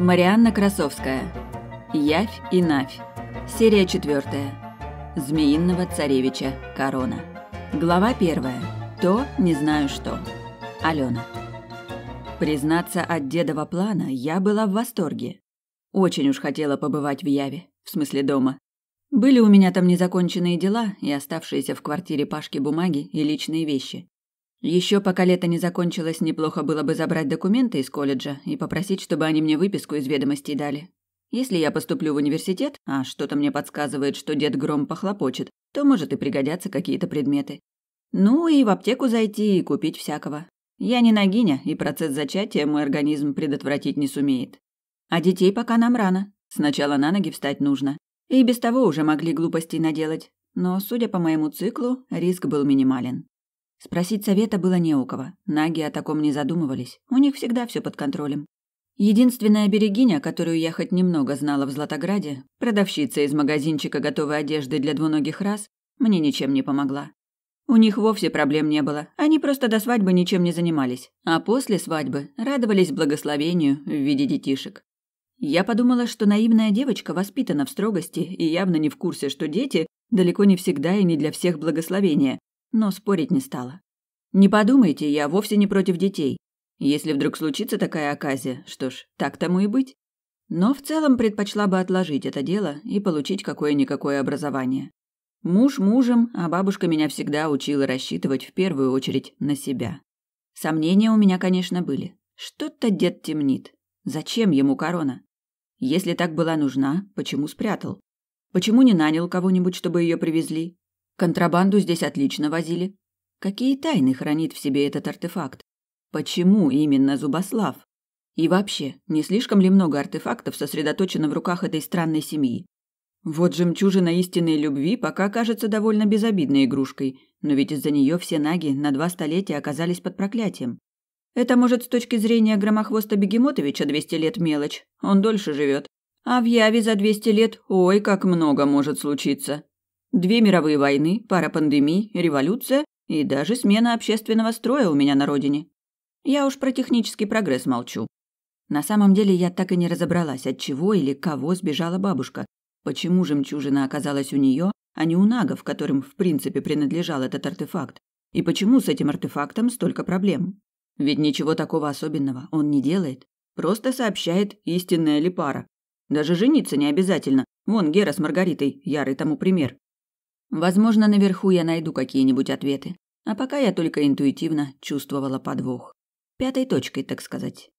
Марианна Красовская. Явь и Навь. Серия четвертая. Змеиного царевича Корона. Глава первая. То не знаю что. Алена. Признаться, от дедова плана я была в восторге. Очень уж хотела побывать в Яве, в смысле дома. Были у меня там незаконченные дела и оставшиеся в квартире Пашки бумаги и личные вещи. Еще пока лето не закончилось, неплохо было бы забрать документы из колледжа и попросить, чтобы они мне выписку из ведомостей дали. Если я поступлю в университет, а что-то мне подсказывает, что дед Гром похлопочет, то, может, и пригодятся какие-то предметы. Ну и в аптеку зайти и купить всякого. Я не ногиня, и процесс зачатия мой организм предотвратить не сумеет. А детей пока нам рано. Сначала на ноги встать нужно. И без того уже могли глупостей наделать. Но, судя по моему циклу, риск был минимален. Спросить совета было не у кого. Наги о таком не задумывались. У них всегда все под контролем. Единственная берегиня, которую я хоть немного знала в Златограде, продавщица из магазинчика готовой одежды для двуногих раз, мне ничем не помогла. У них вовсе проблем не было, они просто до свадьбы ничем не занимались, а после свадьбы радовались благословению в виде детишек. Я подумала, что наивная девочка воспитана в строгости и явно не в курсе, что дети далеко не всегда и не для всех благословения, но спорить не стала. Не подумайте, я вовсе не против детей. Если вдруг случится такая оказия, что ж, так тому и быть. Но в целом предпочла бы отложить это дело и получить какое-никакое образование. Муж мужем, а бабушка меня всегда учила рассчитывать в первую очередь на себя. Сомнения у меня, конечно, были. Что-то дед темнит. Зачем ему корона? Если так была нужна, почему спрятал? Почему не нанял кого-нибудь, чтобы ее привезли? Контрабанду здесь отлично возили. Какие тайны хранит в себе этот артефакт? Почему именно Зубослав? И вообще, не слишком ли много артефактов сосредоточено в руках этой странной семьи? Вот жемчужина истинной любви пока кажется довольно безобидной игрушкой, но ведь из-за нее все наги на два столетия оказались под проклятием. Это, может, с точки зрения громохвоста Бегемотовича 200 лет мелочь, он дольше живет. А в Яве за 200 лет, ой, как много может случиться. Две мировые войны, пара пандемий, революция и даже смена общественного строя у меня на родине. Я уж про технический прогресс молчу. На самом деле я так и не разобралась, от чего или кого сбежала бабушка, почему жемчужина оказалась у нее, а не у нагов, которым в принципе принадлежал этот артефакт, и почему с этим артефактом столько проблем. Ведь ничего такого особенного он не делает, просто сообщает истинная ли пара. Даже жениться не обязательно, вон Гера с Маргаритой, ярый тому пример. Возможно, наверху я найду какие-нибудь ответы. А пока я только интуитивно чувствовала подвох. Пятой точкой, так сказать.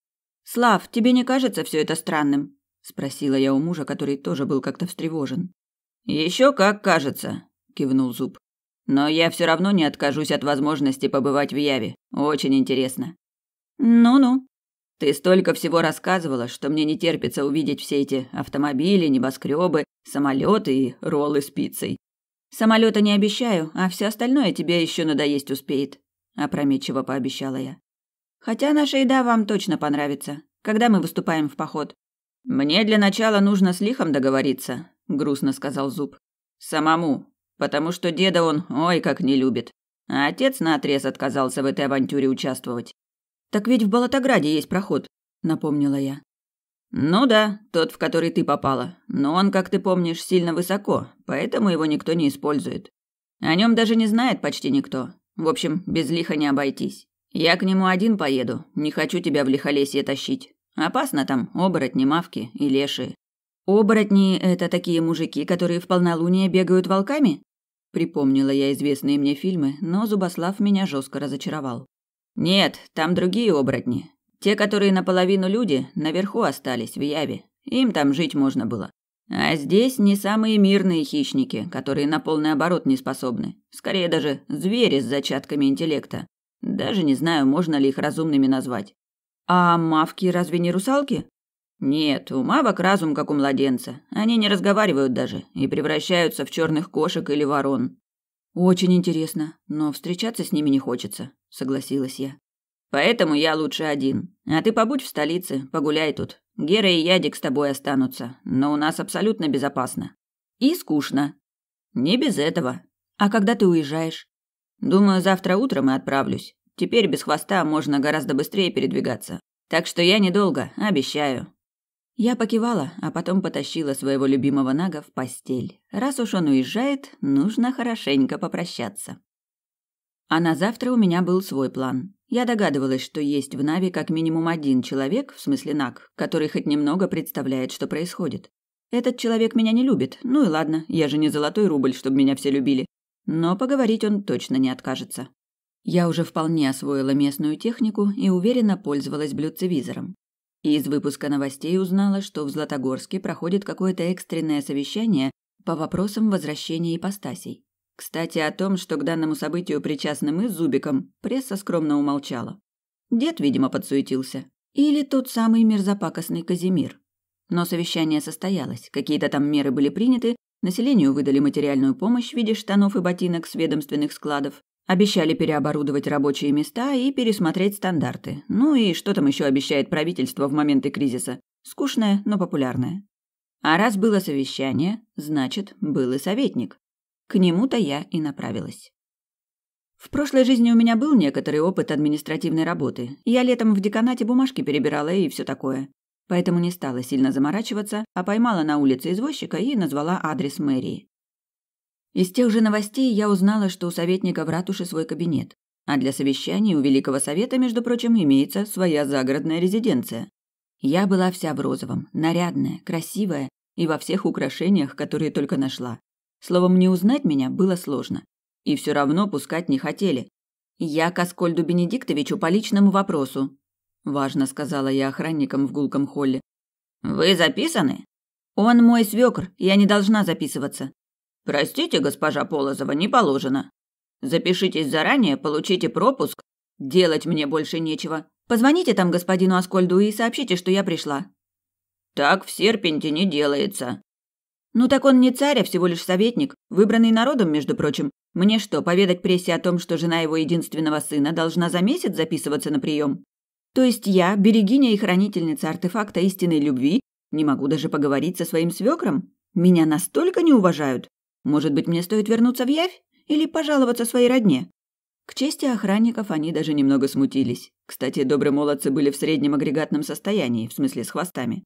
«Слав, тебе не кажется все это странным?» – спросила я у мужа, который тоже был как-то встревожен. «Еще как кажется», – кивнул Зуб. «Но я все равно не откажусь от возможности побывать в Яве. Очень интересно». «Ну-ну», ты столько всего рассказывала, что мне не терпится увидеть все эти автомобили, небоскребы, самолеты и роллы с пиццей. Самолета не обещаю, а все остальное тебе еще надоесть успеет, опрометчиво пообещала я. Хотя наша еда вам точно понравится. Когда мы выступаем в поход? Мне для начала нужно с лихом договориться, грустно сказал Зуб. Самому, потому что деда он ой как не любит. А отец наотрез отказался в этой авантюре участвовать. Так ведь в Болотограде есть проход, напомнила я. «Ну да, тот, в который ты попала. Но он, как ты помнишь, сильно высоко, поэтому его никто не использует. О нем даже не знает почти никто. В общем, без лиха не обойтись. Я к нему один поеду, не хочу тебя в лихолесье тащить. Опасно там, оборотни, мавки и лешие». «Оборотни – это такие мужики, которые в полнолуние бегают волками?» Припомнила я известные мне фильмы, но Зубослав меня жестко разочаровал. «Нет, там другие оборотни. Те, которые наполовину люди, наверху остались, в Яве. Им там жить можно было. А здесь не самые мирные хищники, которые на полный оборот не способны. Скорее даже звери с зачатками интеллекта. Даже не знаю, можно ли их разумными назвать. А мавки разве не русалки? Нет, у мавок разум как у младенца. Они не разговаривают даже и превращаются в черных кошек или ворон. Очень интересно, но встречаться с ними не хочется, согласилась я. Поэтому я лучше один. А ты побудь в столице, погуляй тут. Гера и Ядик с тобой останутся, но у нас абсолютно безопасно. И скучно. Не без этого. А когда ты уезжаешь? Думаю, завтра утром и отправлюсь. Теперь без хвоста можно гораздо быстрее передвигаться. Так что я недолго, обещаю. Я покивала, а потом потащила своего любимого Нага в постель. Раз уж он уезжает, нужно хорошенько попрощаться. А на завтра у меня был свой план. Я догадывалась, что есть в Нави как минимум один человек, в смысле Нак, который хоть немного представляет, что происходит. Этот человек меня не любит, ну и ладно, я же не золотой рубль, чтобы меня все любили. Но поговорить он точно не откажется. Я уже вполне освоила местную технику и уверенно пользовалась блюдцевизором. И из выпуска новостей узнала, что в Златогорске проходит какое-то экстренное совещание по вопросам возвращения ипостасей. Кстати, о том, что к данному событию причастны мы с Зубиком, пресса скромно умолчала. Дед, видимо, подсуетился. Или тот самый мерзопакостный Казимир. Но совещание состоялось, какие-то там меры были приняты, населению выдали материальную помощь в виде штанов и ботинок с ведомственных складов, обещали переоборудовать рабочие места и пересмотреть стандарты. Ну и что там еще обещает правительство в моменты кризиса? Скучное, но популярное. А раз было совещание, значит, был и советник. К нему-то я и направилась. В прошлой жизни у меня был некоторый опыт административной работы. Я летом в деканате бумажки перебирала и все такое. Поэтому не стала сильно заморачиваться, а поймала на улице извозчика и назвала адрес мэрии. Из тех же новостей я узнала, что у советника в ратуше свой кабинет. А для совещаний у Великого Совета, между прочим, имеется своя загородная резиденция. Я была вся в розовом, нарядная, красивая и во всех украшениях, которые только нашла. Словом, не узнать меня было сложно. И все равно пускать не хотели. «Я к Аскольду Бенедиктовичу по личному вопросу», – важно сказала я охранникам в гулком холле. «Вы записаны?» «Он мой свекр, я не должна записываться». «Простите, госпожа Полозова, не положено. Запишитесь заранее, получите пропуск. Делать мне больше нечего. Позвоните там господину Аскольду и сообщите, что я пришла». «Так в Серпенте не делается», «Ну так он не царь, а всего лишь советник, выбранный народом, между прочим. Мне что, поведать прессе о том, что жена его единственного сына должна за месяц записываться на прием? То есть я, берегиня и хранительница артефакта истинной любви, не могу даже поговорить со своим свекром? Меня настолько не уважают? Может быть, мне стоит вернуться в Явь? Или пожаловаться своей родне?» К чести охранников они даже немного смутились. Кстати, добрые молодцы были в среднем агрегатном состоянии, в смысле с хвостами.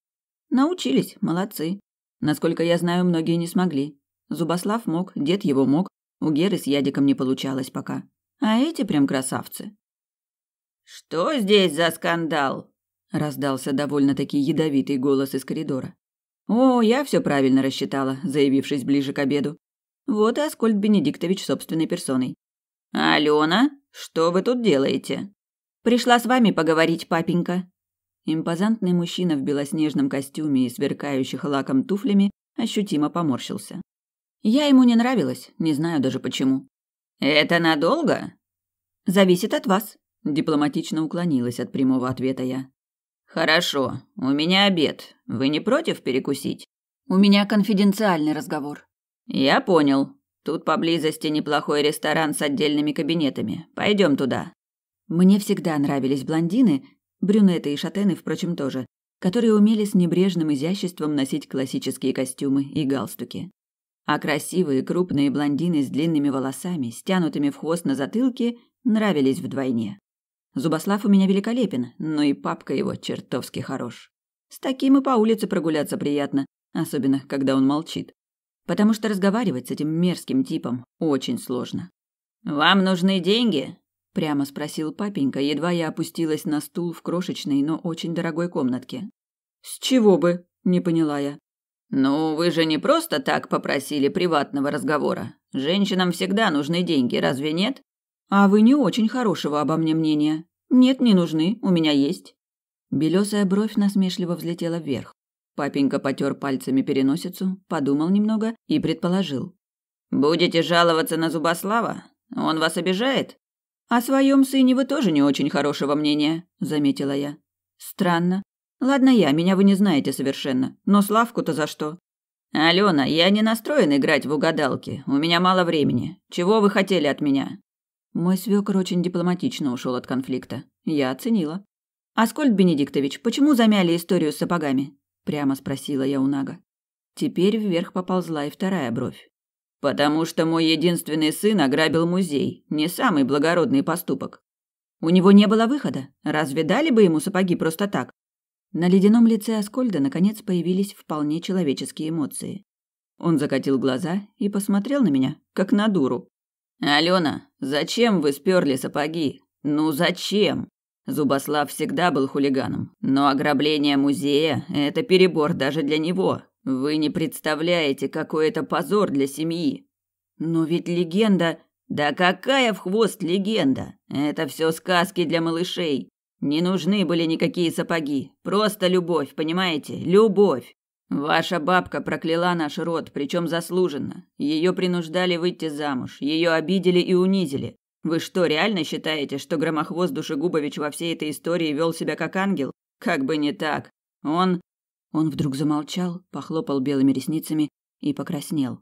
Научились, молодцы. Насколько я знаю, многие не смогли. Зубослав мог, дед его мог, у Геры с Ядиком не получалось пока. А эти прям красавцы. «Что здесь за скандал?» – раздался довольно-таки ядовитый голос из коридора. «О, я все правильно рассчитала», – заявившись ближе к обеду. Вот и Аскольд Бенедиктович собственной персоной. «Алена, что вы тут делаете?» «Пришла с вами поговорить, папенька», Импозантный мужчина в белоснежном костюме и сверкающих лаком туфлями ощутимо поморщился. Я ему не нравилась, не знаю даже почему. «Это надолго?» «Зависит от вас», – дипломатично уклонилась от прямого ответа я. «Хорошо, у меня обед. Вы не против перекусить?» «У меня конфиденциальный разговор». «Я понял. Тут поблизости неплохой ресторан с отдельными кабинетами. Пойдем туда». Мне всегда нравились блондины, брюнеты и шатены, впрочем, тоже, которые умели с небрежным изяществом носить классические костюмы и галстуки. А красивые крупные блондины с длинными волосами, стянутыми в хвост на затылке, нравились вдвойне. Зубослав у меня великолепен, но и папка его чертовски хорош. С таким и по улице прогуляться приятно, особенно когда он молчит. Потому что разговаривать с этим мерзким типом очень сложно. «Вам нужны деньги?» прямо спросил папенька, едва я опустилась на стул в крошечной, но очень дорогой комнатке. С чего бы? не поняла я. Ну, вы же не просто так попросили приватного разговора. Женщинам всегда нужны деньги, разве нет? А вы не очень хорошего обо мне мнения. Нет, не нужны, у меня есть. Белесая бровь насмешливо взлетела вверх. Папенька потёр пальцами переносицу, подумал немного и предположил: "Будете жаловаться на Зубослава? Он вас обижает?" О своем сыне вы тоже не очень хорошего мнения, заметила я. Странно. Ладно я, меня вы не знаете совершенно, но Славку-то за что? Алена, я не настроен играть в угадалки. У меня мало времени. Чего вы хотели от меня? Мой свекор очень дипломатично ушел от конфликта. Я оценила. «Аскольд Бенедиктович, почему замяли историю с сапогами?» – прямо спросила я у Нага. Теперь вверх поползла и вторая бровь. Потому что мой единственный сын ограбил музей. Не самый благородный поступок. У него не было выхода. Разве дали бы ему сапоги просто так? На ледяном лице Аскольда наконец появились вполне человеческие эмоции. Он закатил глаза и посмотрел на меня, как на дуру. «Алена, зачем вы сперли сапоги? Ну зачем?» Зубослав всегда был хулиганом, но ограбление музея – это перебор даже для него. Вы не представляете, какой это позор для семьи. Но ведь легенда... Да какая в хвост легенда? Это все сказки для малышей. Не нужны были никакие сапоги. Просто любовь, понимаете? Любовь. Ваша бабка прокляла наш род, причем заслуженно. Ее принуждали выйти замуж, ее обидели и унизили. Вы что, реально считаете, что Громохвост Душегубович во всей этой истории вел себя как ангел? Как бы не так. Он он вдруг замолчал, похлопал белыми ресницами и покраснел.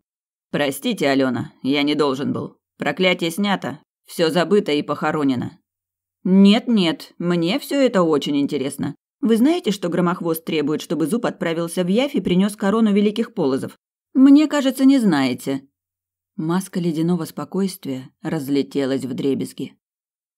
«Простите, Алена, я не должен был. Проклятие снято, все забыто и похоронено». «Нет-нет, мне все это очень интересно. Вы знаете, что Громохвост требует, чтобы зуб отправился в Яфь и принес корону великих полозов? Мне кажется, не знаете». Маска ледяного спокойствия разлетелась в дребезги.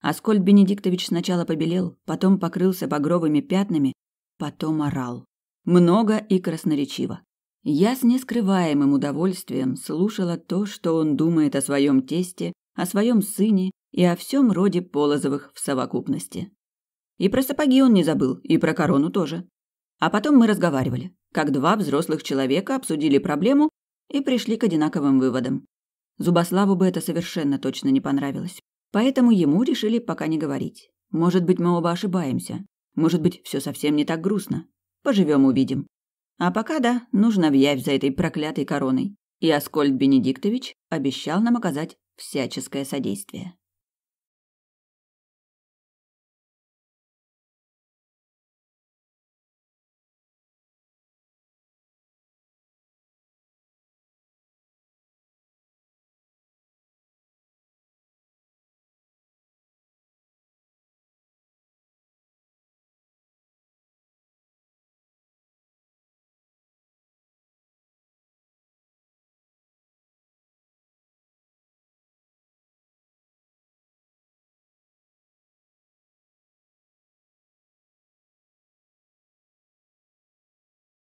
Аскольд Бенедиктович сначала побелел, потом покрылся багровыми пятнами, потом орал много и красноречиво. Я с нескрываемым удовольствием слушала то, что он думает о своем тесте, о своем сыне и о всем роде Полозовых в совокупности. И про сапоги он не забыл, и про корону тоже. А потом мы разговаривали, как два взрослых человека обсудили проблему и пришли к одинаковым выводам. Зубославу бы это совершенно точно не понравилось. Поэтому ему решили пока не говорить. Может быть, мы оба ошибаемся. Может быть, все совсем не так грустно. Поживем увидим. А пока да, нужно в за этой проклятой короной. И Аскольд Бенедиктович обещал нам оказать всяческое содействие.